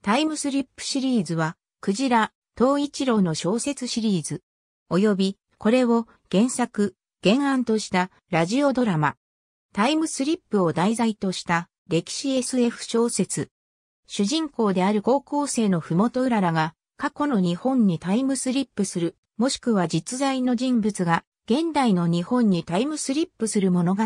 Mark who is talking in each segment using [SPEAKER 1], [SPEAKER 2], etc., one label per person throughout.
[SPEAKER 1] タイムスリップシリーズは、クジラ、東一郎の小説シリーズ、および、これを原作、原案としたラジオドラマ、タイムスリップを題材とした歴史 SF 小説。主人公である高校生のふもとうららが、過去の日本にタイムスリップする、もしくは実在の人物が、現代の日本にタイムスリップする物語。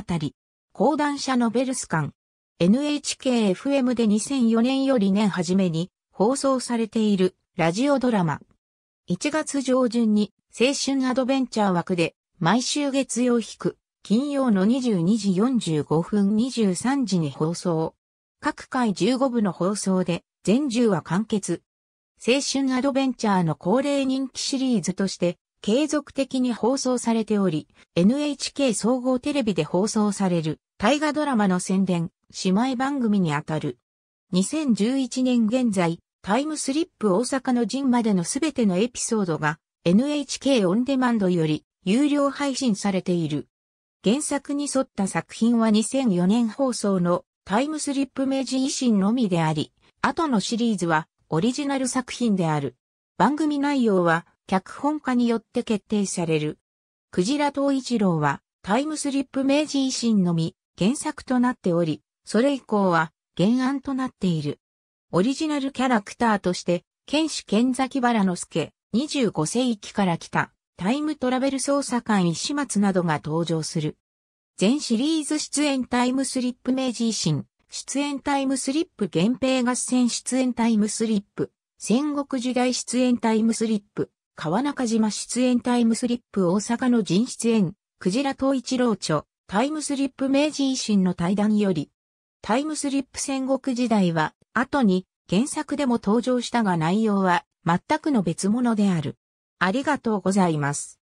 [SPEAKER 1] 講談社のベルスカン、NHKFM で2004年より年初めに放送されているラジオドラマ。1月上旬に青春アドベンチャー枠で毎週月曜引く金曜の22時45分23時に放送。各回15部の放送で全10話完結。青春アドベンチャーの恒例人気シリーズとして継続的に放送されており、NHK 総合テレビで放送される大河ドラマの宣伝、姉妹番組にあたる。2011年現在、タイムスリップ大阪の陣までのすべてのエピソードが NHK オンデマンドより有料配信されている。原作に沿った作品は2004年放送のタイムスリップ明治維新のみであり、後のシリーズはオリジナル作品である。番組内容は脚本家によって決定される。クジラ東一郎はタイムスリップ明治維新のみ原作となっており、それ以降は原案となっている。オリジナルキャラクターとして、剣士剣崎原之助、25世紀から来た、タイムトラベル捜査官石松などが登場する。全シリーズ出演タイムスリップ明治維新、出演タイムスリップ源平合戦出演タイムスリップ、戦国時代出演タイムスリップ、川中島出演タイムスリップ大阪の人出演、クジラ東一郎著、タイムスリップ明治維新の対談より、タイムスリップ戦国時代は、後に原作でも登場したが内容は全くの別物である。ありがとうございます。